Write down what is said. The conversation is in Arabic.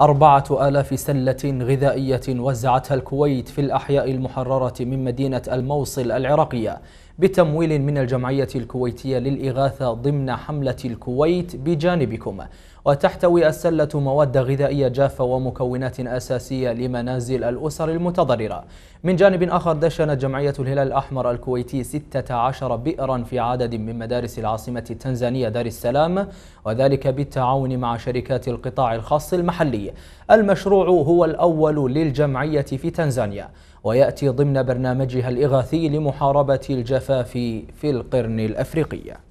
أربعة آلاف سلة غذائية وزعتها الكويت في الأحياء المحررة من مدينة الموصل العراقية بتمويل من الجمعية الكويتية للإغاثة ضمن حملة الكويت بجانبكم وتحتوي السلة مواد غذائية جافة ومكونات أساسية لمنازل الأسر المتضررة من جانب آخر دشنت جمعية الهلال الأحمر الكويتي 16 بئرا في عدد من مدارس العاصمة التنزانية دار السلام وذلك بالتعاون مع شركات القطاع الخاص المحلي المشروع هو الأول للجمعية في تنزانيا ويأتي ضمن برنامجها الإغاثي لمحاربة الجفاف في القرن الأفريقي